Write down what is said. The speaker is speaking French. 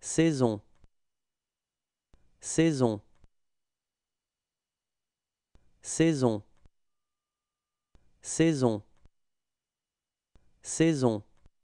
Saison. Saison. Saison. Saison. Saison.